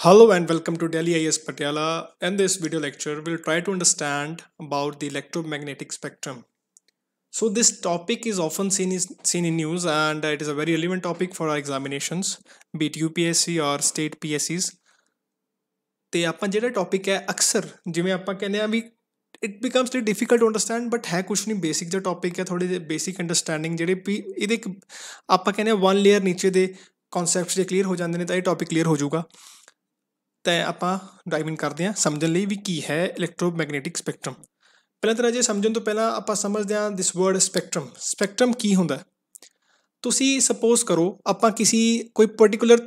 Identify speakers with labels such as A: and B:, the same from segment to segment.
A: Hello and welcome to Delhi IAS Patiala. In this video lecture, we'll try to understand about the electromagnetic spectrum. So this topic is often seen is seen in news, and it is a very relevant topic for our examinations, be it UPSC or state PSCs. The apna jeda topic hai aksar, jime apna kehne hai it becomes little difficult to understand, but hai kuch nahi basic jeda topic hai, thodi basic understanding jere p idik apna kehne one layer niche de concepts jee clear ho jaane ne, tahi topic clear ho juga. ਤਾਂ ਆਪਾਂ dive ਇਨ ਕਰਦੇ ਹਾਂ ਸਮਝਣ ਲਈ ਵੀ ਕੀ ਹੈ electromagnetic spectrum ਪਹਿਲਾਂ ਤਾਂ ਜੇ ਸਮਝਣ ਤੋਂ ਪਹਿਲਾਂ ਆਪਾਂ ਸਮਝਦੇ ਹਾਂ ਦਿਸ ਵਰਡ ਸਪੈਕਟਰਮ ਸਪੈਕਟਰਮ ਕੀ ਹੁੰਦਾ ਤੁਸੀਂ ਸਪੋਜ਼ ਕਰੋ ਆਪਾਂ ਕਿਸੇ ਕੋਈ ਪਾਰਟਿਕੂਲਰ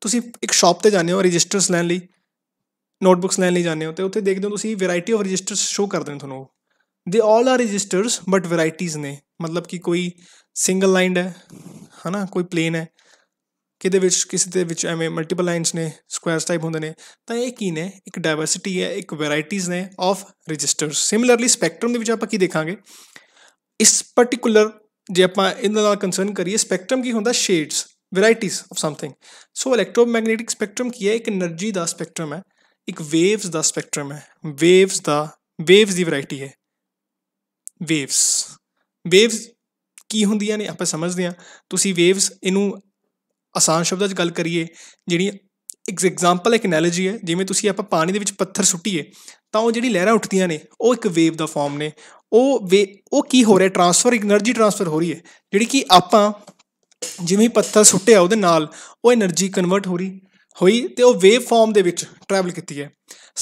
A: ਤੁਸੀਂ ਇੱਕ ਸ਼ਾਪ ਤੇ ਜਾਂਦੇ ਹੋ ਰਜਿਸਟਰਸ ਲੈਣ ਲਈ ਨੋਟਬੁੱਕਸ ਲੈਣ ਲਈ ਜਾਂਦੇ ਹੋ ਤੇ ਉੱਥੇ ਦੇਖਦੇ ਹੋ ਤੁਸੀਂ ਵੈਰਾਈਟੀ ਆਫ ਰਜਿਸਟਰਸ ਸ਼ੋ ਕਰਦੇ ਨੇ ਤੁਹਾਨੂੰ ਦੇ ਆਲ ਆਰ ਰਜਿਸਟਰਸ ਬਟ ਵੈਰਾਈਟੀਆਂ ਨੇ ਮਤਲਬ ਕਿ ਕੋਈ ਸਿੰਗਲ ਲਾਈਨਡ ਹੈ ਹਨਾ ਕੋਈ ਪਲੇਨ ਹੈ ਕਿਹਦੇ ਵਿੱਚ ਕਿਸੇ ਦੇ ਵਿੱਚ ਐਵੇਂ ਮਲਟੀਪਲ ਲਾਈਨਸ ਨੇ ਸਕੁਆਇਰਸ ਟਾਈਪ ਹੁੰਦੇ ਨੇ ਤਾਂ ਇਹ ਕੀ ਨੇ ਇੱਕ ਡਾਈਵਰਸਿਟੀ ਹੈ ਇੱਕ ਵੈਰਾਈਟੀਆਂ ਨੇ ਆਫ ਰਜਿਸਟਰਸ ਸਿਮਿਲਰਲੀ ਸਪੈਕਟ੍ਰਮ ਦੇ ਵਿੱਚ ਆਪਾਂ ਕੀ ਦੇਖਾਂਗੇ ਇਸ ਪਾਰਟਿਕੂਲਰ ਜੇ ਆਪਾਂ ਇਹਨਾਂ ਨਾਲ ਕੰਸਰਨ ਕਰੀਏ ਸਪੈਕਟ੍ਰਮ ਕੀ ਹੁੰਦਾ ਸ਼ੇਡਸ ਵੈਰਾਈਟੀਆਂ of something so electromagnetic spectrum ਕੀ ਹੈ ਇੱਕ એનર્ਜੀ ਦਾ ਸਪੈਕਟ੍ਰਮ ਹੈ ਇੱਕ ਵੇਵਸ ਦਾ ਸਪੈਕਟ੍ਰਮ ਹੈ ਵੇਵਸ ਦਾ ਵੇਵਸ ਦੀ ਵੈਰਾਈਟੀ ਹੈ ਵੇਵਸ ਵੇਵਸ ਕੀ ਹੁੰਦੀਆਂ ਨੇ ਆਪਾਂ ਸਮਝਦੇ ਹਾਂ ਤੁਸੀਂ ਵੇਵਸ ਇਹਨੂੰ ਆਸਾਨ ਸ਼ਬਦਾਂ 'ਚ ਗੱਲ ਕਰੀਏ ਜਿਹੜੀ ਇੱਕ ਐਗਜ਼ਾਮਪਲ ਇੱਕ ਐਨਾਲੋਜੀ ਹੈ ਜਿਵੇਂ ਤੁਸੀਂ ਆਪਾਂ ਪਾਣੀ ਦੇ ਵਿੱਚ ਪੱਥਰ ਸੁੱਟੀਏ ਤਾਂ ਉਹ ਜਿਹੜੀ ਲਹਿਰਾਂ ਉੱਠਦੀਆਂ ਨੇ ਉਹ ਇੱਕ ਵੇਵ ਦਾ ਫਾਰਮ ਨੇ ਉਹ ਵੇ ਉਹ ਕੀ ਹੋ ਰਿਹਾ ਟਰਾਂਸਫਰ એનર્ਜੀ ਟਰਾਂਸਫਰ ਹੋ ਰਹੀ ਹੈ ਜਿਹੜੀ ਕਿ ਆਪਾਂ ਜਿਵੇਂ ਪੱਥਰ ਸੁੱਟਿਆ ਉਹਦੇ ਨਾਲ ਉਹ એનર્ਜੀ ਕਨਵਰਟ ਹੋ ਰਹੀ ਹੋਈ ਤੇ ਉਹ ਵੇਵ ਫਾਰਮ ਦੇ ਵਿੱਚ ਟਰੈਵਲ ਕੀਤੀ ਹੈ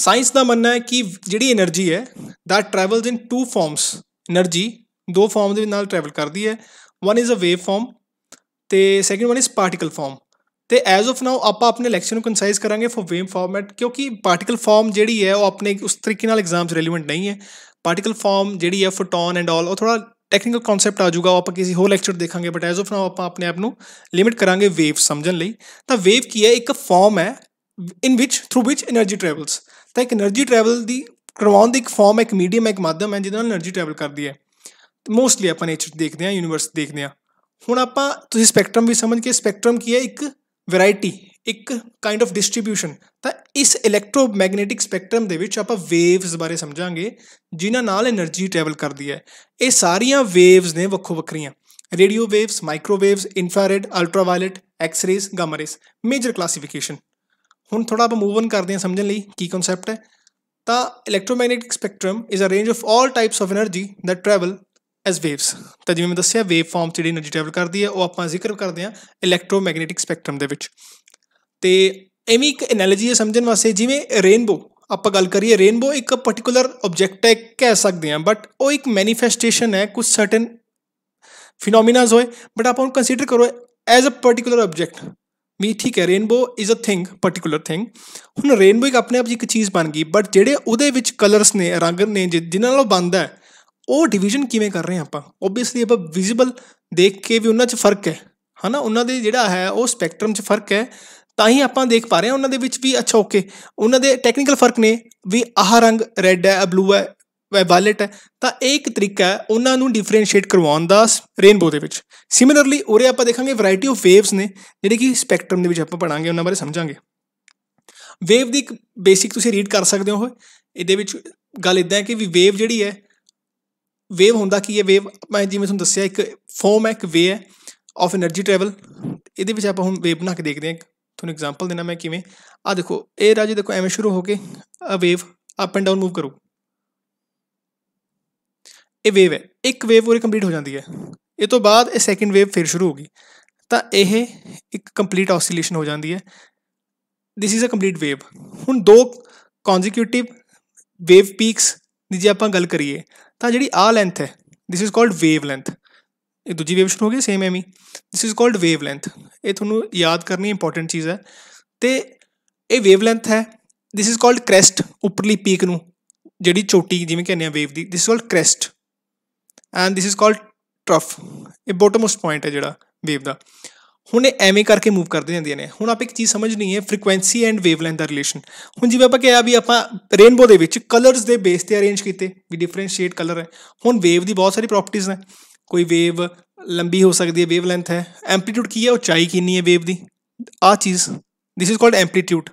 A: ਸਾਇੰਸ ਦਾ ਮੰਨਣਾ ਹੈ ਕਿ ਜਿਹੜੀ એનર્ਜੀ ਹੈ that travels in two forms energy ਦੋ ਫਾਰਮ ਦੇ ਨਾਲ ਟਰੈਵਲ ਕਰਦੀ ਹੈ one is a wave form ਤੇ second one is particle form ਤੇ ਐਜ਼ ਆਫ ਨਾਓ ਆਪਾਂ ਆਪਣੇ ਲੈਕਚਰ ਨੂੰ ਕੰਸਾਈਜ਼ ਕਰਾਂਗੇ ਫॉर ਵੇਵ ਫਾਰਮੈਟ ਕਿਉਂਕਿ ਪਾਰਟੀਕਲ ਫਾਰਮ ਜਿਹੜੀ ਹੈ ਉਹ ਆਪਣੇ ਉਸ ਤਰੀਕੇ ਨਾਲ ਐਗਜ਼ਾਮਸ ਰੈਲੇਵੈਂਟ ਨਹੀਂ ਹੈ ਪਾਰਟੀਕਲ ਫਾਰਮ ਜਿਹੜੀ ਹੈ ਫੋਟੋਨ ਐਂਡ ਆਲ ਉਹ ਥੋੜਾ ਟੈਕਨੀਕਲ ਕਨਸੈਪਟ ਆ ਜਾਊਗਾ ਆਪਾਂ ਕਿਸੇ ਹੋਰ ਲੈਕਚਰ ਦੇਖਾਂਗੇ ਬਟ ਐਜ਼ ਆਫ ਨਾਓ ਆਪਾਂ ਆਪਣੇ ਆਪ ਨੂੰ ਲਿਮਿਟ ਕਰਾਂਗੇ ਵੇਵ ਸਮਝਣ ਲਈ ਤਾਂ ਵੇਵ ਕੀ ਹੈ ਇੱਕ ਫਾਰਮ ਹੈ in which through which energy travels ਤਾਂ ਇੱਕ એનર્ਜੀ ਟਰੈਵਲ ਦੀ ਕਰਵਾਉਣ ਦੀ ਇੱਕ ਫਾਰਮ ਇੱਕ ਮੀਡੀਅਮ ਹੈ ਇੱਕ ਮਾਧਿਅਮ ਹੈ ਜਿਹਦੇ ਨਾਲ એનર્ਜੀ ਟਰੈਵਲ ਕਰਦੀ ਹੈ ਮੋਸਟਲੀ ਆਪਾਂ ਨੇਚਰ ਦੇਖਦੇ ਆ ਯੂਨੀਵਰਸ ਦੇਖਦੇ ਆ ਹੁਣ ਆਪਾਂ ਤੁਸੀਂ ਸਪੈਕਟ੍ਰਮ ਵੀ ਸਮਝ ਕੇ ਸਪੈਕਟ੍ਰਮ ਕੀ ਹੈ ਇੱਕ ਵੈਰਾਈਟੀ ਇੱਕ ਕਾਈਂਡ ਆਫ ਡਿਸਟ੍ਰੀਬਿਊਸ਼ਨ ਤਾਂ ਇਸ ਇਲੈਕਟ੍ਰੋਮੈਗਨੈਟਿਕ ਸਪੈਕਟ੍ਰਮ ਦੇ ਵਿੱਚ ਆਪਾਂ ਵੇਵਸ ਬਾਰੇ ਸਮਝਾਂਗੇ ਜਿਨ੍ਹਾਂ ਨਾਲ એનર્ਜੀ ਟਰੈਵਲ ਕਰਦੀ ਹੈ ਇਹ ਸਾਰੀਆਂ ਵੇਵਸ ਨੇ ਵੱਖੋ ਵੱਖਰੀਆਂ radio waves microwaves infrared ultraviolet X rays gamma rays major classification ਹੁਣ ਥੋੜਾ ਆਪਾਂ ਮੂਵ ਔਨ ਕਰਦੇ ਹਾਂ ਸਮਝਣ ਲਈ ਕੀ ਕਨਸੈਪਟ ਹੈ ਤਾਂ electromagnetic spectrum is a range of all types of energy that travel as waves ਤਾਂ ਜਿਵੇਂ ਮੈਂ ਦੱਸਿਆ ਵੇਵ ਫਾਰਮ ਜਿਹੜੀ એનર્ਜੀ ਟ੍ਰੈਵਲ ਕਰਦੀ ਹੈ ਉਹ ਆਪਾਂ ਜ਼ਿਕਰ ਕਰਦੇ ਹਾਂ ਇਲੈਕਟ੍ਰੋਮੈਗਨੈਟਿਕ ਸਪੈਕਟ੍ਰਮ ਦੇ ਵਿੱਚ ਤੇ ਐਵੇਂ ਇੱਕ ਐਨਾਲੋਜੀ ਇਹ ਸਮਝਣ ਵਾਸਤੇ ਜਿਵੇਂ ਰੇਨਬੋ ਆਪਾਂ ਗੱਲ ਕਰੀਏ ਰੇਨਬੋ ਇੱਕ ਪਾਰਟਿਕੂਲਰ ਆਬਜੈਕਟ ਹੈ ਕਹਿ ਸਕਦੇ ਹਾਂ ਬਟ ਉਹ ਇੱਕ ਮੈਨੀਫੈਸਟੇਸ਼ਨ ਹੈ ਕੁਝ ਸਰਟਨ ਫੀਨੋਮੀਨਾਸ ਹੋਏ ਬਟ ਆਪਾਂ ਉਹਨੂੰ ਕੰਸੀਡਰ ਕਰੋ ਐਜ਼ ਅ ਪਾਰਟਿਕੂਲਰ ਆਬਜੈਕਟ ਵੀ ਠੀਕ ਹੈ rainbow is a thing particular thing ਹੁਣ ਰੇਨਬੋ ਇੱਕ ਆਪਣੇ ਆਪ ਜੀ ਇੱਕ ਚੀਜ਼ ਬਣ ਗਈ ਬਟ ਜਿਹੜੇ ਉਹਦੇ ਵਿੱਚ ਕਲਰਸ ਨੇ ਰੰਗ ਨੇ ਜਿਨ੍ਹਾਂ ਨਾਲ ਉਹ ਬਣਦਾ ਹੈ ਉਹ ਡਿਵੀਜ਼ਨ ਕਿਵੇਂ ਕਰ ਰਹੇ ਆ ਆਪਾਂ ਆਬਵੀਅਸਲੀ ਆਪਾਂ ਵਿਜ਼ੀਬਲ ਦੇਖ ਕੇ ਵੀ ਉਹਨਾਂ 'ਚ ਫਰਕ ਹੈ ਹਨਾ ਉਹਨਾਂ ਦੇ ਜਿਹੜਾ ਹੈ ਉਹ ਸਪੈਕਟ੍ਰਮ 'ਚ ਫਰਕ ਹੈ ਤਾਂ ਹੀ ਆਪਾਂ ਦੇਖ ਪਾ ਰਹੇ ਹਾਂ ਉਹਨਾਂ ਦੇ ਵਿੱਚ ਵੀ ਅੱਛਾ ਓਕੇ ਉਹਨਾਂ ਦੇ ਟੈਕਨੀਕਲ ਫਰਕ ਨੇ ਵੀ ਆਹ ਰੰਗ ਰੈੱਡ ਹੈ ਆ ਬਲੂ ਹੈ ਵਾਇਲਟ ਹੈ ਤਾਂ ਇਹ ਇੱਕ ਤਰੀਕਾ ਹੈ ਉਹਨਾਂ ਨੂੰ ਡਿਫਰੈਂਸ਼ੀਏਟ ਕਰਵਾਉਣ ਦਾ ਰੇਨਬੋ ਦੇ ਵਿੱਚ ਸਿਮਿਲਰਲੀ ਉਰੇ ਆਪਾਂ ਦੇਖਾਂਗੇ ਵੈਰਾਈਟੀ ਆਫ ਵੇਵਸ ਨੇ ਜਿਹੜੇ ਕਿ ਸਪੈਕਟ੍ਰਮ ਦੇ ਵਿੱਚ ਆਪਾਂ ਪੜਾਂਗੇ ਉਹਨਾਂ ਬਾਰੇ ਸਮਝਾਂਗੇ ਵੇਵ ਦੀ ਇੱਕ ਬੇਸਿਕ ਤੁਸੀਂ ਰੀਡ ਕਰ ਸਕਦੇ ਹੋ ਇਹਦੇ ਵਿੱਚ ਗੱਲ ਇਦਾਂ ਹੈ ਕਿ ਵੀ ਵੇਵ ਜਿਹੜੀ ਹੈ ਵੇਵ ਹੁੰਦਾ ਕੀ ਹੈ ਵੇਵ ਮੈਂ ਜਿਵੇਂ ਤੁਹਾਨੂੰ ਦੱਸਿਆ ਇੱਕ ਫਾਰਮ ਹੈ ਇੱਕ ਵੇ ਹੈ ਆਫ એનર્ਜੀ ਟ੍ਰੈਵਲ ਇਹਦੇ ਵਿੱਚ ਆਪਾਂ ਹੁਣ ਵੇਵ ਬਣਾ ਕੇ ਦੇਖਦੇ ਹਾਂ ਤੁਹਾਨੂੰ ਐਗਜ਼ਾਮਪਲ ਦੇਣਾ ਮੈਂ ਕਿਵੇਂ ਆ ਦੇਖੋ ਇਹ ਰਾਜੇ ਦੇਖੋ ਐਵੇਂ ਸ਼ੁਰੂ ਹੋ ਕੇ ਆ wave up and down move ਕਰੂ ਇਹ ਵੇਵ ਹੈ ਇੱਕ ਵੇਵ ਪੂਰੀ ਕੰਪਲੀਟ ਹੋ ਜਾਂਦੀ ਹੈ ਇਹ ਤੋਂ ਬਾਅਦ ਇਹ ਸੈਕਿੰਡ ਵੇਵ ਫਿਰ ਸ਼ੁਰੂ ਹੋਗੀ ਤਾਂ ਇਹ ਇੱਕ ਕੰਪਲੀਟ ਆਸਿਲੇਸ਼ਨ ਹੋ ਜਾਂਦੀ ਹੈ this is a complete wave ਹੁਣ ਦੋ ਕਨਜ਼ੀਕਿਊਟਿਵ ਵੇਵ ਪੀਕਸ ਦੀ ਜੇ ਆਪਾਂ ਗੱਲ ਕਰੀਏ ਤਾਂ ਜਿਹੜੀ ਆ ਲੈਂਥ ਹੈ this is called wavelength ਇਹ ਦੂਜੀ ਵੇਵ ਸ਼ੁਰੂ ਹੋ ਗਈ ਸੇਮ ਐਵੇਂ this is called wavelength ਇਹ ਤੁਹਾਨੂੰ ਯਾਦ ਕਰਨੀ ਇੰਪੋਰਟੈਂਟ ਚੀਜ਼ ਹੈ ਤੇ ਇਹ ਵੇਵ ਲੈਂਥ ਹੈ ਥਿਸ ਇਜ਼ ਕਾਲਡ ਕ੍ਰੈਸਟ ਉੱਪਰਲੀ ਪੀਕ ਨੂੰ ਜਿਹੜੀ ਚੋਟੀ ਜਿਵੇਂ ਕਹਿੰਦੇ ਆ ਵੇਵ ਦੀ this is called crest and this is called trough ਇਹ ਬੋਟਮ ਮੋਸਟ ਪੁਆਇੰਟ ਹੈ ਜਿਹੜਾ ਵੇਵ ਦਾ ਹੁਣ ਇਹ ਐਵੇਂ ਕਰਕੇ ਮੂਵ ਕਰਦੇ ਜਾਂਦੀਆਂ ਨੇ ਹੁਣ ਆਪ ਇੱਕ ਚੀਜ਼ ਸਮਝਣੀ ਹੈ ਫ੍ਰੀਕੁਐਂਸੀ ਐਂਡ ਵੇਵਲੈਂਥ ਦਾ ਰਿਲੇਸ਼ਨ ਹੁਣ ਜਿਵੇਂ ਆਪਾਂ ਕਿਹਾ ਵੀ ਆਪਾਂ ਰੇਨਬੋ ਦੇ ਵਿੱਚ ਕਲਰਸ ਦੇ ਬੇਸ ਤੇ ਅਰੇਂਜ ਕੀਤੇ ਵੀ ਡਿਫਰੈਂਸ਼ੀਏਟ ਕਲਰ ਹੈ ਹੁਣ ਵੇਵ ਦੀ ਬਹੁਤ ਸਾਰੀ ਪ੍ਰੋਪਰਟੀਆਂ ਨੇ ਕੋਈ ਵੇਵ ਲੰਬੀ ਹੋ ਸਕਦੀ ਹੈ ਵੇਵ ਲੈਂਥ ਹੈ ਐਂਪਲੀਟਿਊਡ ਕੀ ਹੈ ਉਚਾਈ ਕਿੰਨੀ ਹੈ ਵੇਵ ਦੀ ਆ ਚੀਜ਼ this is called amplitude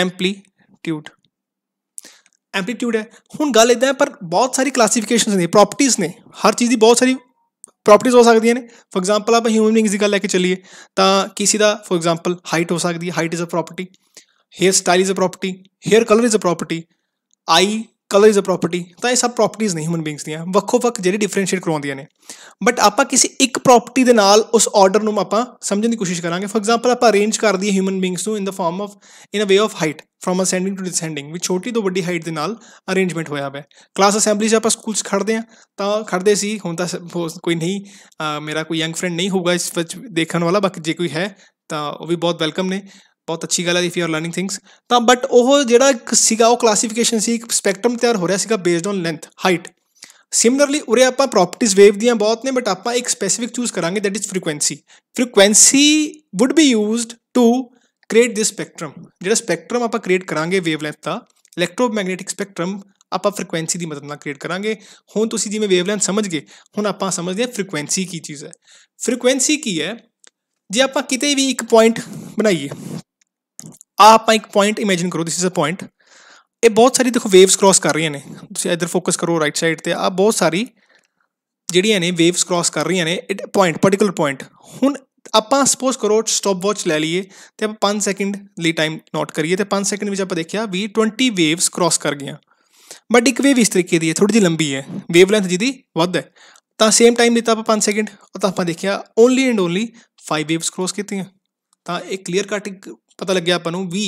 A: amplitude amplitude ਹੈ ਹੁਣ ਗੱਲ ਇਦਾਂ ਹੈ ਪਰ ਬਹੁਤ ਸਾਰੀ ਕਲਾਸੀਫਿਕੇਸ਼ਨਸ ਨੇ ਪ੍ਰੋਪਰਟੀਆਂ ਨੇ ਹਰ ਚੀਜ਼ ਦੀ ਬਹੁਤ ਸਾਰੀ ਪ੍ਰੋਪਰਟੀਜ਼ ਹੋ ਸਕਦੀਆਂ ਨੇ ਫੋਰ ਐਗਜ਼ਾਮਪਲ ਆਪਾਂ ਹਿਊਮਨ ਬੀਇੰਗਸ ਦੀ ਗੱਲ ਲੈ ਕੇ ਚੱਲੀਏ ਤਾਂ ਕਿਸੇ ਦਾ ਫੋਰ ਐਗਜ਼ਾਮਪਲ ਹਾਈਟ ਹੋ ਸਕਦੀ ਹੈ height is a property hair style is a property hair colour is a property eye colour is a property ਤਾਂ ਇਹ ਸਭ ਪ੍ਰੋਪਰਟੀਆਂ ਨਹੀਂ ਹਿਊਮਨ ਬੀਇੰਗਸ ਦੀਆਂ ਵੱਖੋ ਵੱਖ ਜਿਹੜੀ ਡਿਫਰੈਂਸ਼ੀਏਟ ਕਰਾਉਂਦੀਆਂ ਨੇ ਬਟ ਆਪਾਂ ਕਿਸੇ ਇੱਕ ਪ੍ਰੋਪਰਟੀ ਦੇ ਨਾਲ ਉਸ ਆਰਡਰ ਨੂੰ ਆਪਾਂ ਸਮਝਣ ਦੀ ਕੋਸ਼ਿਸ਼ ਕਰਾਂਗੇ ਫੋਰ ਐਗਜ਼ਾਮਪਲ ਆਪਾਂ ਅਰੇਂਜ ਕਰ ਦਈਏ ਹਿਊਮਨ ਬੀਇੰਗਸ ਨੂੰ in the form of in a way of height from ascending to descending ਵਿਚ ਛੋਟੀ ਤੋਂ ਵੱਡੀ ਹਾਈਟ ਦੇ ਨਾਲ ਅਰੇਂਜਮੈਂਟ ਹੋਇਆ ਹੋਇਆ ਹੈ ਕਲਾਸ ਅਸੈਂਬਲੀ 'ਚ ਆਪਾਂ ਸਕੂਲ 'ਚ ਖੜਦੇ ਆ ਤਾਂ ਖੜਦੇ ਸੀ ਹੁਣ ਤਾਂ ਕੋਈ ਨਹੀਂ ਮੇਰਾ ਕੋਈ ਯੰਗ ਫਰੈਂਡ ਨਹੀਂ ਹੋਊਗਾ ਇਸ ਵਿੱਚ ਦੇਖਣ ਵਾਲਾ ਬਾਕੀ ਜੇ ਕੋਈ ਹੈ ਤਾਂ ਉਹ ਵੀ ਬਹੁਤ ਵੈਲਕਮ ਨੇ ਬਹੁਤ ਅੱਛੀ ਗੱਲ ਹੈ if you are learning things ਤਾਂ ਬਟ ਉਹ ਜਿਹੜਾ ਸੀਗਾ ਉਹ ਕਲਾਸੀਫਿਕੇਸ਼ਨ ਸੀ ਇੱਕ ਸਪੈਕਟਰਮ ਤਿਆਰ ਹੋ ਰਿਹਾ ਸੀਗਾ based on length height similarly ਉਰੇ ਆਪਾਂ ਪ੍ਰੋਪਰਟੀਜ਼ ਵੇਵ ਦੀਆਂ ਬਹੁਤ ਨੇ ਬਟ ਆਪਾਂ ਇੱਕ ਸਪੈਸਿਫਿਕ ਚੂਜ਼ ਕਰਾਂਗੇ that is frequency frequency would be used to create this spectrum ਜਿਹੜਾ ਸਪੈਕਟਰਮ ਆਪਾਂ ਕ੍ਰੀਏਟ ਕਰਾਂਗੇ ਵੇਵ ਲੈਂਥ ਦਾ ਇਲੈਕਟ੍ਰੋਮੈਗਨੈਟਿਕ ਸਪੈਕਟਰਮ ਆਪਾਂ ਫ੍ਰੀਕੁਐਂਸੀ ਦੀ ਮਦਦ ਨਾਲ ਕ੍ਰੀਏਟ ਕਰਾਂਗੇ ਹੁਣ ਤੁਸੀਂ ਜਿਵੇਂ ਵੇਵ ਲੈਂਥ ਸਮਝ ਗਏ ਹੁਣ ਆਪਾਂ ਸਮਝਦੇ ਹਾਂ ਫ੍ਰੀਕੁਐਂਸੀ ਕੀ ਚੀਜ਼ ਹੈ ਫ੍ਰੀਕੁਐਂਸੀ ਕੀ ਹੈ ਜੇ ਆਪਾਂ ਕਿਤੇ ਵੀ ਇੱਕ ਪੁਆਇੰਟ ਬਣਾਈਏ ਆ ਆਪਾਂ ਇੱਕ ਪੁਆਇੰਟ ਇਮੇਜਿਨ ਕਰੋ ਥਿਸ ਇਜ਼ ਅ ਪੁਆਇੰਟ ਇਹ ਬਹੁਤ ਸਾਰੀ ਦੇਖੋ ਵੇਵਸ ਕ੍ਰਾਸ ਕਰ ਰਹੀਆਂ ਨੇ ਤੁਸੀਂ ਇਧਰ ਫੋਕਸ ਕਰੋ ਰਾਈਟ ਸਾਈਡ ਤੇ ਆ ਬਹੁਤ ਸਾਰੀ ਜਿਹੜੀਆਂ ਨੇ ਵੇਵਸ ਕ੍ਰਾਸ ਕਰ ਰਹੀਆਂ ਨੇ ਇਟ ਪੁਆਇੰਟ ਪਾਰਟਿਕੂਲਰ ਪੁਆਇੰਟ ਹੁਣ ਆਪਾਂ ਸਪੋਜ਼ ਕਰੋ ਸਟਾਪ ਵਾਚ ਲੈ ਲਈਏ ਤੇ ਆਪਾਂ 5 ਸੈਕਿੰਡ ਲਈ ਟਾਈਮ ਨੋਟ ਕਰੀਏ ਤੇ 5 ਸੈਕਿੰਡ ਵਿੱਚ ਆਪਾਂ ਦੇਖਿਆ ਵੀ 20 ਵੇਵਸ ਕ੍ਰਾਸ ਕਰ ਗਈਆਂ ਬਟ ਇੱਕ ਵੇਵ ਇਸ ਤਰੀਕੇ ਦੀ ਹੈ ਥੋੜੀ ਜਿਹੀ ਲੰਬੀ ਹੈ ਵੇਵ ਲੈਂਥ ਜਿਹਦੀ ਵੱਧ ਹੈ ਤਾਂ ਸੇਮ ਟਾਈਮ ਦਿੱਤਾ ਆਪਾਂ 5 ਸੈਕਿੰਡ ਉਹ ਤਾਂ ਆਪਾਂ ਦੇਖਿਆ only and only 5 waves cross ਕੀਤੀਆਂ ਤਾਂ ਇਹ ਕਲੀਅਰ ਕੱਟ ਪਤਾ ਲੱਗਿਆ ਆਪਾਂ ਨੂੰ ਵੀ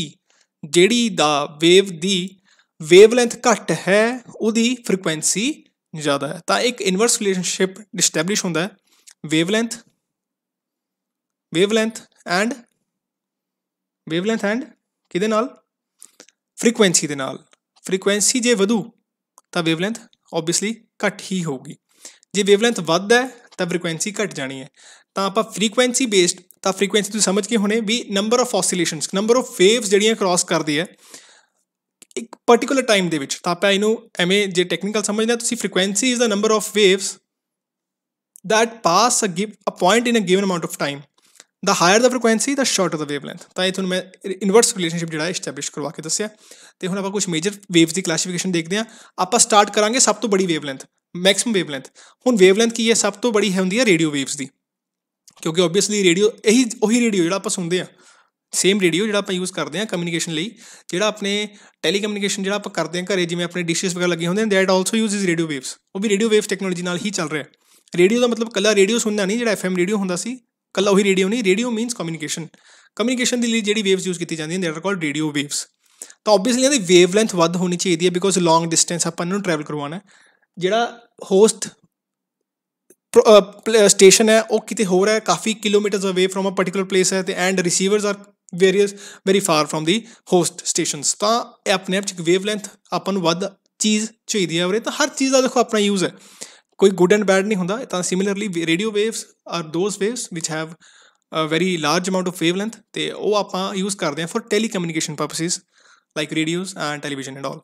A: ਜਿਹੜੀ ਦਾ ਵੇਵ ਦੀ ਵੇਵਲੈਂਥ ਘੱਟ ਹੈ ਉਹਦੀ ਫ੍ਰੀਕੁਐਂਸੀ ਜ਼ਿਆਦਾ ਹੈ ਤਾਂ ਇੱਕ ਇਨਵਰਸ ਰਿਲੇਸ਼ਨਸ਼ਿਪ ਡਿਸਟੈਬਲਿਸ਼ ਹੁੰਦਾ ਹੈ wavelength wavelength and wavelength and ਕਿਹਦੇ ਨਾਲ ਫ੍ਰੀਕੁਐਂਸੀ ਦੇ ਨਾਲ ਫ੍ਰੀਕੁਐਂਸੀ ਜੇ ਵਧੂ ਤਾਂ ਵੇਵਲੈਂਥ ਆਬਵੀਅਸਲੀ ਘੱਟ ਹੀ ਹੋਊਗੀ ਜੇ ਵੇਵਲੈਂਥ ਵੱਧਦਾ ਹੈ ਤਾਂ ਫ੍ਰੀਕੁਐਂਸੀ ਘਟ ਜਾਣੀ ਹੈ ਤਾਂ ਆਪਾਂ ਫ੍ਰੀਕੁਐਂਸੀ ਬੇਸਡ ਤਾਂ ਫ੍ਰੀਕੁਐਂਸੀ ਤੁਸੀਂ ਸਮਝ ਕੇ ਹੋਣੇ ਵੀ number of oscillations number of waves ਜਿਹੜੀਆਂ ਕ੍ਰਾਸ ਕਰਦੀ ਹੈ ਇੱਕ ਪਾਰਟਿਕੂਲਰ ਟਾਈਮ ਦੇ ਵਿੱਚ ਤਾਂ ਆਪਾਂ ਇਹਨੂੰ ਐਵੇਂ ਜੇ ਟੈਕਨੀਕਲ ਸਮਝਣਾ ਤੁਸੀਂ frequency is the number of waves that pass a give a point in a given amount of time the higher the frequency the shorter the wavelength ਤਾਂ ਇਹ ਤੁਹਾਨੂੰ ਮੈਂ ਇਨਵਰਸ ਰਿਲੇਸ਼ਨਸ਼ਿਪ ਜਿਹੜਾ ਐਸਟੈਬਲਿਸ਼ ਕਰਵਾ ਕੇ ਦੱਸਿਆ ਤੇ ਹੁਣ ਆਪਾਂ ਕੁਝ ਮੇਜਰ ਵੇਵਸ ਦੀ ਕਲਾਸੀਫਿਕੇਸ਼ਨ ਦੇਖਦੇ ਹਾਂ ਆਪਾਂ ਸਟਾਰਟ ਕਰਾਂਗੇ ਸਭ ਤੋਂ ਬੜੀ ਵੇਵਲੈਂਥ ਮੈਕਸਿਮਮ ਵੇਵਲੈਂਥ ਹੁਣ ਵੇਵਲੈਂਥ ਕੀ ਹੈ ਸਭ ਤੋਂ ਬੜੀ ਹੈ ਹੁੰਦੀ ਹੈ ਰੇਡੀਓ ਵੇਵਸ ਦੀ ਕਿਉਂਕਿ ਆਬਵੀਅਸਲੀ ਰੇਡੀਓ ਇਹੀ ਉਹੀ ਰੇਡੀਓ ਜਿਹੜਾ ਆਪਾਂ ਸੁਣਦੇ ਆ ਸੇਮ ਰੇਡੀਓ ਜਿਹੜਾ ਆਪਾਂ ਯੂਜ਼ ਕਰਦੇ ਆ ਕਮਿਊਨੀਕੇਸ਼ਨ ਲਈ ਜਿਹੜਾ ਆਪਣੇ ਟੈਲੀਕਮਿਊਨੀਕੇਸ਼ਨ ਜਿਹੜਾ ਆਪਾਂ ਕਰਦੇ ਆ ਘਰੇ ਜਿਵੇਂ ਆਪਣੇ ਡਿਸ਼ਸ ਵਗੈਰਾ ਲੱਗੇ ਹੁੰਦੇ ਨੇ that also uses radio waves ਉਹ ਵੀ ਰੇਡੀਓ ਵੇਵਸ ਟੈਕਨੋਲੋਜੀ ਨਾਲ ਹੀ ਚੱਲ ਰਿਹਾ ਰੇਡੀਓ ਦਾ ਮਤਲਬ ਕੱਲਾ ਰੇਡੀਓ ਸੁਣਨਾ ਨਹੀਂ ਜਿਹੜਾ ਐਫਐਮ ਰੇਡੀਓ ਹੁੰਦਾ ਸੀ ਕੱਲਾ ਉਹੀ ਰੇਡੀਓ ਨਹੀਂ ਰੇਡੀਓ ਮੀਨਸ ਕਮਿਊਨੀਕੇਸ਼ਨ ਕਮਿਊਨੀਕੇਸ਼ਨ ਦੇ ਲਈ ਜਿਹੜੀ ਵੇਵਸ ਯੂਜ਼ ਕੀਤੀ ਹੈ that are called radio waves ਤਾਂ ਆਬਵੀਅਸਲੀ ਇਹਦੀ ਵੇਵਲੈਂਥ ਵੱਧ ਹੋਣੀ ਚਾਹੀਦੀ ਹੈ ਬਿਕੋਜ਼ ਲੌਂਗ ਡਿਸਟੈਂਸ ਆਪਾਂ ਨੂੰ ਟਰੈਵਲ ਕਰਵਾਉਣਾ ਜਿਹੜਾ ਹੋਸਟ ਸਟੇਸ਼ਨ ਹੈ ਉਹ ਕਿਤੇ ਹੋਰ ਹੈ ਕਾਫੀ kilometres away from a particular place ਹੈ ਤੇ and receivers are various very far from the host stations ਤਾਂ ਇਹ ਆਪਣੇ ਆਪ ਚ ਵੇਵਲੈਂਥ ਆਪਾਂ ਨੂੰ ਵੱਧ ਚੀਜ਼ ਚਾਹੀਦੀ ਹੈ ਵੀਰੇ ਤਾਂ ਹਰ ਚੀਜ਼ ਦਾ ਦੇਖੋ ਆਪਣਾ ਯੂਜ਼ ਹੈ ਕੋਈ ਗੁੱਡ ਐਂਡ ਬੈਡ ਨਹੀਂ ਹੁੰਦਾ ਤਾਂ similarly radio waves are those waves which have a very large amount of wavelength ਤੇ ਉਹ ਆਪਾਂ ਯੂਜ਼ ਕਰਦੇ ਹਾਂ for telecommunication purposes like radios and television and all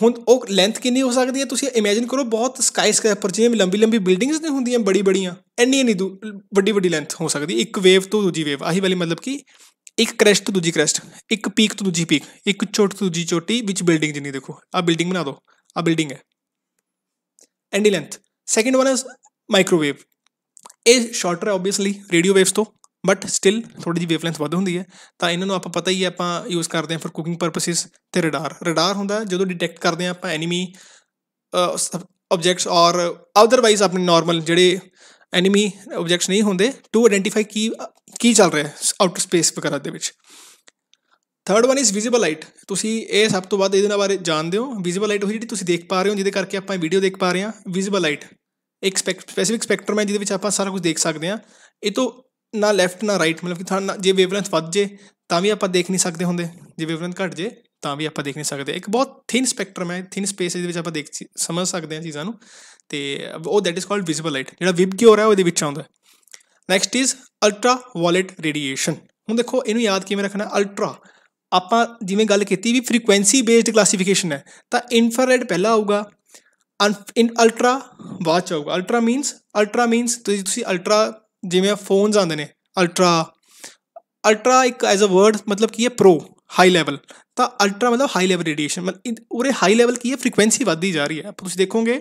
A: ਹੁਣ ਉਹ ਲੈਂਥ ਕਿੰਨੀ ਹੋ ਸਕਦੀ ਹੈ ਤੁਸੀਂ ਇਮੇਜਿਨ ਕਰੋ ਬਹੁਤ ਸਕਾਈ ਸਕ੍ਰੈਪਰ ਜਿਵੇਂ ਲੰਬੀ ਲੰਬੀ ਬਿਲਡਿੰਗਸ ਨੇ ਹੁੰਦੀਆਂ ਬੜੀ ਬੜੀਆਂ ਐਨੀ ਐਨੀ ਵੱਡੀ ਵੱਡੀ ਲੈਂਥ ਹੋ ਸਕਦੀ ਇੱਕ ਵੇਵ ਤੋਂ ਦੂਜੀ ਵੇਵ ਆਹੀ ਵਾਲੀ ਮਤਲਬ ਕਿ ਇੱਕ ਕ੍ਰੈਸ਼ ਤੋਂ ਦੂਜੀ ਕ੍ਰੈਸ਼ ਇੱਕ ਪੀਕ ਤੋਂ ਦੂਜੀ ਪੀਕ ਇੱਕ ਛੋਟ ਤੋਂ ਦੂਜੀ ਛੋਟੀ ਵਿੱਚ ਬਿਲਡਿੰਗ ਜਿੰਨੀ ਦੇਖੋ ਆ ਬਿਲਡਿੰਗ ਬਣਾ ਦਿਓ ਆ ਬਿਲਡਿੰਗ ਹੈ ਐਂਡੀ length second one is microwave ਇਹ ਸ਼ਾਰਟਰ ਹੈ ਆਬਵੀਅਸਲੀ ਰੇਡੀਓ ਵੇਵਸ ਤੋਂ ਬਟ ਸਟਿਲ ਥੋੜੀ ਜੀ ਵੇਵਲੈਂਥ ਵੱਧ ਹੁੰਦੀ ਹੈ ਤਾਂ ਇਹਨਾਂ ਨੂੰ ਆਪਾਂ ਪਤਾ ਹੀ ਹੈ ਆਪਾਂ ਯੂਜ਼ ਕਰਦੇ ਹਾਂ ਫॉर ਕੁਕਿੰਗ ਪਰਪਸਸ ਤੇ ਰਡਾਰ ਰਡਾਰ ਹੁੰਦਾ ਜਦੋਂ ਡਿਟੈਕਟ ਕਰਦੇ ਹਾਂ ਆਪਾਂ ਐਨੀਮੀ ਆਬਜੈਕਟਸ ਔਰ ਆਦਰਵਾਈਜ਼ ਆਪਣੇ ਨਾਰਮਲ ਜਿਹੜੇ ਐਨੀਮੀ ਆਬਜੈਕਟਸ ਨਹੀਂ ਹੁੰਦੇ ਟੂ ਆਇਡੈਂਟੀਫਾਈ ਕੀ ਕੀ ਚੱਲ ਰਿਹਾ ਹੈ ਆਊਟਰ ਸਪੇਸ ਵਗੈਰਾ ਦੇ ਵਿੱਚ third one is visible light ਤੁਸੀਂ ਇਹ ਸਭ ਤੋਂ ਵੱਧ ਇਹਦੇ ਬਾਰੇ ਜਾਣਦੇ ਹੋ ਵਿਜ਼ੀਬਲ ਲਾਈਟ ਉਹ ਜਿਹੜੀ ਤੁਸੀਂ ਦੇਖ ਪਾ ਰਹੇ ਹੋ ਜਿਹਦੇ ਕਰਕੇ ਆਪਾਂ ਵੀਡੀਓ ਦੇਖ ਪਾ ਰਹੇ ਹਾਂ ਵਿਜ਼ੀਬਲ ਲਾਈਟ ਇੱਕ ਸਪੈਸਿਫਿਕ ਸਪੈਕਟਰਮ ਹੈ ਜਿਹਦੇ ਵਿੱਚ ਆਪਾਂ ਸਾਰਾ ਕੁਝ ਦੇਖ ਸਕਦੇ ਹਾਂ ਇਹ ਤੋਂ ਨਾ ਲੈਫਟ ਨਾ ਰਾਈਟ ਮਤਲਬ ਕਿ ਤੁਹਾਨੂੰ ਜੇ ਵੇਵਲੈਂਥ ਵੱਧ ਜੇ ਤਾਂ ਵੀ ਆਪਾਂ ਦੇਖ ਨਹੀਂ ਸਕਦੇ ਹੁੰਦੇ ਜੇ ਵੇਵਲੈਂਥ ਘਟ ਜੇ ਤਾਂ ਵੀ ਆਪਾਂ ਦੇਖ ਨਹੀਂ ਸਕਦੇ ਇੱਕ ਬਹੁਤ ਥਿਨ ਸਪੈਕਟਰਮ ਹੈ ਥਿਨ ਸਪੇਸ ਦੇ ਵਿੱਚ ਆਪਾਂ ਦੇਖ ਸਮਝ ਸਕਦੇ ਹਾਂ ਚੀਜ਼ਾਂ ਨੂੰ ਤੇ ਉਹ that is called visible light ਜਿਹੜਾ ਵਿਬ ਕਿਉਰ ਹੈ ਉਹਦੇ ਵਿੱਚ ਆਉਂਦਾ next is ultraviolet radiation ਹੁਣ ਦੇਖੋ ਇਹਨੂੰ ਯਾਦ ਕਿਵੇਂ ਰੱਖਣਾ ਅਲਟਰਾ ਆਪਾਂ ਜਿਵੇਂ ਗੱਲ ਕੀਤੀ ਵੀ ਫ੍ਰੀਕੁਐਂਸੀ ਬੇਸਡ ਕਲਾਸੀਫਿਕੇਸ਼ਨ ਹੈ ਤਾਂ ਇਨਫਰਾਰੈਡ ਪਹਿਲਾਂ ਆਊਗਾ ਇਨ ਅਲਟਰਾ ਬਾਅਦ ਚ ਆਊਗਾ ਅਲਟਰਾ ਮੀਨਸ ਅਲਟਰਾ ਮੀਨਸ ਤੁਸੀਂ ਅਲਟਰਾ ਜਿਵੇਂ ਫੋਨਸ ਆਉਂਦੇ ਨੇ ਅਲਟਰਾ ਅਲਟਰਾ ਇੱਕ ਐਜ਼ ਅ ਵਰਡ ਮਤਲਬ ਕੀ ਹੈ ਪ੍ਰੋ ਹਾਈ ਲੈਵਲ ਤਾਂ ਅਲਟਰਾ ਮਤਲਬ ਹਾਈ ਲੈਵਲ ਰੇਡੀਏਸ਼ਨ ਮਤਲਬ ਉਹਰੇ ਹਾਈ ਲੈਵਲ ਕੀ ਹੈ ਫ੍ਰੀਕੁਐਂਸੀ ਵੱਧਦੀ ਜਾ ਰਹੀ ਹੈ ਤੁਸੀਂ ਦੇਖੋਗੇ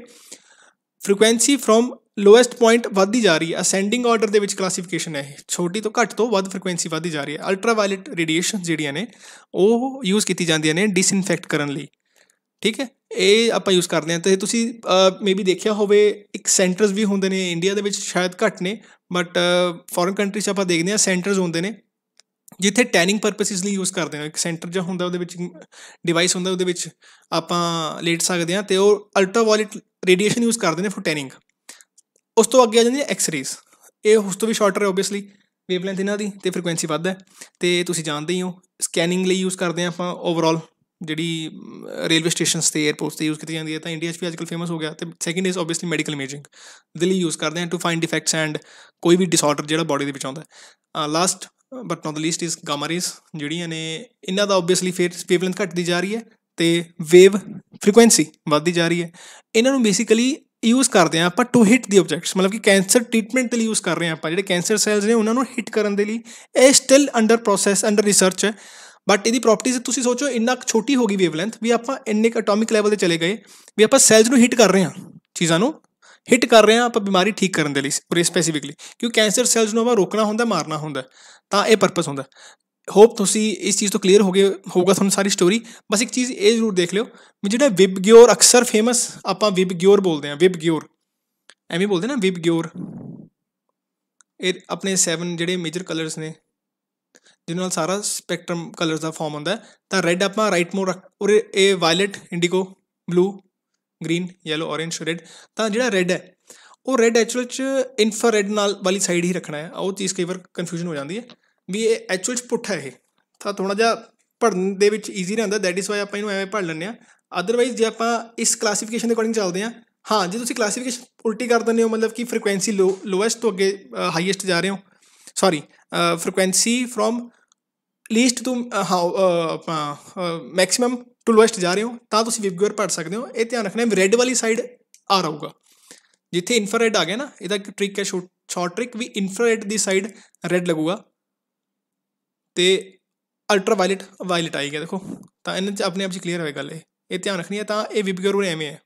A: ਫ੍ਰੀਕੁਐਂਸੀ ਫਰਮ ਲੋਐਸਟ ਪੁਆਇੰਟ ਵੱਧਦੀ ਜਾ ਰਹੀ ਹੈ ਅਸੈਂਡਿੰਗ ਆਰਡਰ ਦੇ ਵਿੱਚ ਕਲਾਸੀਫਿਕੇਸ਼ਨ ਹੈ ਛੋਟੀ ਤੋਂ ਘੱਟ ਤੋਂ ਵੱਧ ਫ੍ਰੀਕੁਐਂਸੀ ਵੱਧਦੀ ਜਾ ਰਹੀ ਹੈ ਅਲਟਰਾ ਵਾਇਲਟ ਰੇਡੀਏਸ਼ਨ ਜਿਹੜੀਆਂ ਨੇ ਉਹ ਯੂਜ਼ ਕੀਤੀ ਜਾਂਦੀਆਂ ਨੇ ਡਿਸਇਨਫੈਕਟ ਕਰਨ ਲਈ ਠੀਕ ਹੈ ਇਹ ਆਪਾਂ ਯੂਜ਼ ਕਰਦੇ ਹਾਂ ਤੇ ਤੁਸੀਂ ਮੇਬੀ ਦੇਖਿਆ ਹੋਵੇ ਇੱਕ ਸੈਂਟਰਸ ਵੀ ਹੁੰਦੇ ਨੇ ਇੰਡੀਆ ਦੇ ਵਿੱਚ ਸ਼ਾਇਦ ਘੱਟ ਨੇ ਬਟ ਫੋਰਨ ਕੰਟਰੀ 'ਚ ਆਪਾਂ ਦੇਖਦੇ ਆ ਸੈਂਟਰਸ ਹੁੰਦੇ ਨੇ ਜਿੱਥੇ ਟੈਨਿੰਗ ਪਰਪਸਿਸ ਲਈ ਯੂਜ਼ ਕਰਦੇ ਆ ਇੱਕ ਸੈਂਟਰ ਜਿਹਾ ਹੁੰਦਾ ਉਹਦੇ ਵਿੱਚ ਡਿਵਾਈਸ ਹੁੰਦਾ ਉਹਦੇ ਵਿੱਚ ਆਪਾਂ ਲੇਟ ਸਕਦੇ ਆ ਤੇ ਉਹ ਅਲਟਰਾ ਵਾਇਲਟ ਰੇਡੀਏਸ਼ਨ ਯੂਜ਼ ਕਰਦੇ ਨੇ ਫॉर ਟੈਨਿੰਗ ਉਸ ਤੋਂ ਅੱਗੇ ਆ ਜਾਂਦੀ ਹੈ ਐਕਸ ਰੇਸ ਇਹ ਉਸ ਤੋਂ ਵੀ ਸ਼ਾਰਟਰ ਹੈ ਆਬਵੀਅਸਲੀ ਵੇਵਲੈਂਥ ਇਹਨਾਂ ਦੀ ਤੇ ਫ੍ਰੀਕੁਐਂਸੀ ਵੱਧ ਹੈ ਤੇ ਤੁਸੀਂ ਜਾਣਦੇ ਹੀ ਹੋ ਸਕੈਨਿੰਗ ਲਈ ਯੂਜ਼ ਕਰਦੇ ਆ ਆਪਾਂ ਓਵਰਆਲ ਜਿਹੜੀ ਰੇਲਵੇ ਸਟੇਸ਼ਨਸ ਤੇ 에어ਪੋਰਟਸ ਤੇ ਯੂਜ਼ ਕੀਤੀ ਜਾਂਦੀ ਹੈ ਤਾਂ ਇੰਡੀਆ 'ਚ ਵੀ ਅੱਜਕੱਲ ਫੇਮਸ ਹੋ ਗਿਆ ਤੇ second is obviously medical imaging ਦੇ ਲਈ ਯੂਜ਼ ਕਰਦੇ ਆ ਟੂ ਫਾਈਂਡ ਡਿਫੈਕਟਸ ਐਂਡ ਕੋਈ ਵੀ ਡਿਸਆਰਡਰ ਜਿਹੜਾ ਬਾਡੀ ਦੇ ਵਿੱਚ ਆਉਂਦਾ ਹੈ last but not the least is gamma rays ਜਿਹੜੀਆਂ ਨੇ ਇਹਨਾਂ ਦਾ ਆਬਵੀਅਸਲੀ ਫੇਰ ਸਪੀਵਲੈਂਥ ਘਟਦੀ ਜਾ ਰਹੀ ਹੈ ਤੇ ਵੇਵ ਫ੍ਰੀਕੁਐਂਸੀ ਵੱਧਦੀ ਜਾ ਰਹੀ ਹੈ ਇਹਨਾਂ ਨੂੰ ਬੇਸਿਕਲੀ ਯੂਜ਼ ਕਰਦੇ ਆ ਪਰ ਟੂ ਹਿੱਟ ਦੀ ਆਬਜੈਕਟਸ ਮਤਲਬ ਕਿ ਕੈਂਸਰ ਟ੍ਰੀਟਮੈਂਟ ਲਈ ਯੂਜ਼ ਕਰ ਰਹੇ ਆ ਆਪਾਂ ਜਿਹੜੇ ਕੈਂਸਰ ਸੈਲਸ ਨੇ ਉਹਨਾਂ ਨੂੰ ਹਿੱਟ ਕਰਨ ਦੇ ਲਈ ਇਹ still under process under research ਹੈ ਬਟ ਇਹਦੀ ਪ੍ਰੋਪਰਟੀਜ਼ ਤੁਸੀਂ ਸੋਚੋ ਇੰਨਾ ਛੋਟੀ ਹੋ ਗਈ ਵੇਵਲੈਂਥ ਵੀ ਆਪਾਂ ਇੰਨੇ ਐਟੋਮਿਕ ਲੈਵਲ ਤੇ ਚਲੇ ਗਏ ਵੀ ਆਪਾਂ ਸੈਲਸ ਨੂੰ ਹਿੱਟ ਕਰ ਰਹੇ ਹਾਂ ਚੀਜ਼ਾਂ ਨੂੰ ਹਿੱਟ ਕਰ ਰਹੇ ਹਾਂ ਆਪਾਂ ਬਿਮਾਰੀ ਠੀਕ ਕਰਨ ਦੇ ਲਈ ਪੂਰੇ ਸਪੈਸੀਫਿਕਲੀ ਕਿਉਂ ਕੈਂਸਰ ਸੈਲਸ ਨੂੰ ਆਪਾਂ ਰੋਕਣਾ ਹੁੰਦਾ ਮਾਰਨਾ ਹੁੰਦਾ ਤਾਂ ਇਹ ਪਰਪਸ ਹੁੰਦਾ ਹੋਪ ਤੁਸੀਂ ਇਸ ਚੀਜ਼ ਤੋਂ ਕਲੀਅਰ ਹੋ ਗਏ ਹੋਗਾ ਤੁਹਾਨੂੰ ਸਾਰੀ ਸਟੋਰੀ ਬਸ ਇੱਕ ਚੀਜ਼ ਇਹ ਜ਼ਰੂਰ ਦੇਖ ਲਿਓ ਵੀ ਜਿਹੜਾ ਵਿਬ ਗਿਓਰ ਅਕਸਰ ਫੇਮਸ ਆਪਾਂ ਵਿਬ ਗਿਓਰ ਬੋਲਦੇ ਹਾਂ ਵਿਬ ਗਿਓਰ ਐਵੇਂ ਬੋਲਦੇ ਨਾ ਵਿਬ ਗਿਓਰ ਇਹ ਆਪਣੇ 7 ਜਿਹੜੇ ਮੇਜਰ ਕਲਰਸ ਨੇ ਜਿਹਦੇ ਨਾਲ ਸਾਰਾ ਸਪੈਕਟਰਮ ਕਲਰਸ ਦਾ ਫਾਰਮ ਹੁੰਦਾ ਤਾਂ ਰੈੱਡ ਆਪਾਂ ਰਾਈਟ ਮੋਰ ਔਰ ਇਹ violet indigo blue green yellow orange red ਤਾਂ ਜਿਹੜਾ ਰੈੱਡ ਹੈ ਉਹ ਰੈੱਡ ਐਕਚੁਅਲ ਚ ਇਨਫਰਾਰੈੱਡ ਨਾਲ ਵਾਲੀ ਸਾਈਡ ਹੀ ਰੱਖਣਾ ਹੈ ਉਹ ਚੀਜ਼ ਕਈ ਵਾਰ ਕਨਫਿਊਜ਼ਨ ਹੋ ਜਾਂਦੀ ਹੈ ਵੀ ਇਹ ਐਕਚੁਅਲ ਚ ਪੁੱਠਾ ਹੈ ਇਹ ਤਾਂ ਥੋੜਾ ਜਿਹਾ ਪੜਨ ਦੇ ਵਿੱਚ ਈਜ਼ੀ ਰਹਿੰਦਾ ਦੈਟ ਇਜ਼ ਵਾਈ ਆਪਾਂ ਇਹਨੂੰ ਐਵੇਂ ਪੜ ਲੈਂਦੇ ਆ ਅਦਰਵਾਈਜ਼ ਜੇ ਆਪਾਂ ਇਸ ਕਲਾਸੀਫਿਕੇਸ਼ਨ ਦੇ ਅਕੋਰਡਿੰਗ ਚੱਲਦੇ ਆ ਹਾਂ ਜੇ ਤੁਸੀਂ ਕਲਾਸੀਫਿਕੇਸ਼ਨ ਉਲਟੀ ਕਰ ਦਿੰਦੇ ਹੋ ਮਤਲਬ ਕਿ ਫ੍ਰੀਕੁਐਂਸੀ ਲੋ ਤੋਂ ਅੱਗੇ ਹਾਈਐਸਟ ਜਾ ਰਹੇ ਹੋ ਸੌਰੀ फ्रिक्वेंसी फ्रॉम ਲੀਸਟ ਤੋਂ ਮੈਕਸਿਮਮ ਟੂ ਲੋਐਸਟ ਜਾ ਰਹੇ ਹੋ ਤਾਂ ਤੁਸੀਂ ਵਿਵਗਰ ਪੜ ਸਕਦੇ ਹੋ ਇਹ ਧਿਆਨ ਰੱਖਣਾ ਹੈ ਰੈੱਡ ਵਾਲੀ ਸਾਈਡ ਆ ਰਹੂਗਾ ਜਿੱਥੇ ਇਨਫਰਾਰੈਡ ਆ ਗਿਆ ਨਾ ਇਹਦਾ ਇੱਕ ਟ੍ਰਿਕ ਹੈ ਸ਼ਾਰਟ ਟ੍ਰਿਕ ਵੀ ਇਨਫਰਾਰੈਡ ਦੀ ਸਾਈਡ ਰੈੱਡ ਲੱਗੂਗਾ ਤੇ ਅਲਟਰਾ ਵਾਇਲਟ ਵਾਇਲਟ ਗਿਆ ਦੇਖੋ ਤਾਂ ਇਹਨਾਂ ਚ ਆਪਣੇ ਆਪ ਹੀ ਕਲੀਅਰ ਹੋਏ ਗੱਲ ਇਹ ਇਹ ਧਿਆਨ ਰੱਖਣੀ ਹੈ ਤਾਂ ਇਹ ਵਿਵਗਰ ਉਹ ਐਵੇਂ ਹੈ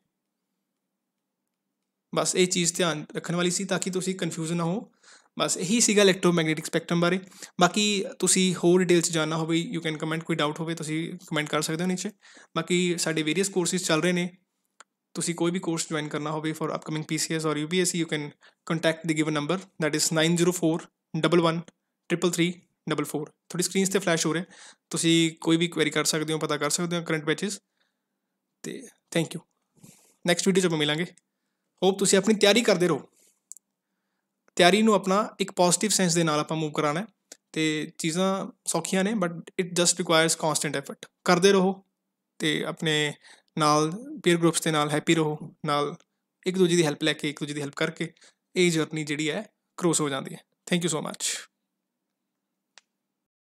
A: ਬਸ ਇਹ ਚੀਜ਼ ਧਿਆਨ ਰੱਖਣ ਵਾਲੀ ਸੀ ਤਾਂ ਕਿ ਤੁਸੀਂ ਕਨਫਿਊਜ਼ ਨਾ ਹੋ बस यही सगा इलैक्ट्रोमैगनेटिक स्पैक्ट्रम बारे बाकी तुम होर डिटेल्स जानना हो यू कैन कमेंट कोई डाउट हो कमेंट कर सकते हो नीचे बाकी साढ़े वेरीयस कोर्सिज चल रहे हैं तुम कोई भी कोर्स ज्वाइन करना हो for upcoming P C S और U P S C you can contact the given number that is nine zero four double one triple three double four थोड़ी स्क्रीनस से फ्लैश हो रहे हैं कोई भी क्वेरी कर सकते हो पता कर सकते हो करंट बैचेस तो थैंक यू नैक्सट वीडियो जब मिलेंगे होप तुम अपनी तैयारी करते रहो ਤਿਆਰੀ ਨੂੰ ਆਪਣਾ ਇੱਕ ਪੋਜ਼ਿਟਿਵ ਸੈਂਸ ਦੇ ਨਾਲ ਆਪਾਂ ਮੂਵ ਕਰਾਣਾ ਹੈ ਤੇ ਚੀਜ਼ਾਂ ਸੌਖੀਆਂ ਨੇ but it just requires constant effort ਕਰਦੇ ਰਹੋ ਤੇ ਆਪਣੇ ਨਾਲ ਪੀਅਰ ਗਰੁੱਪਸ ਦੇ ਨਾਲ ਹੈਪੀ ਰਹੋ ਨਾਲ ਇੱਕ ਦੂਜੇ ਦੀ ਹੈਲਪ ਲੈ ਕੇ ਇੱਕ ਦੂਜੇ ਦੀ ਹੈਲਪ ਕਰਕੇ ਇਹ ਜਰਨੀ ਜਿਹੜੀ ਹੈ ਕ੍ਰੋਸ ਹੋ ਜਾਂਦੀ ਹੈ ਥੈਂਕ ਯੂ ਸੋ ਮੱਚ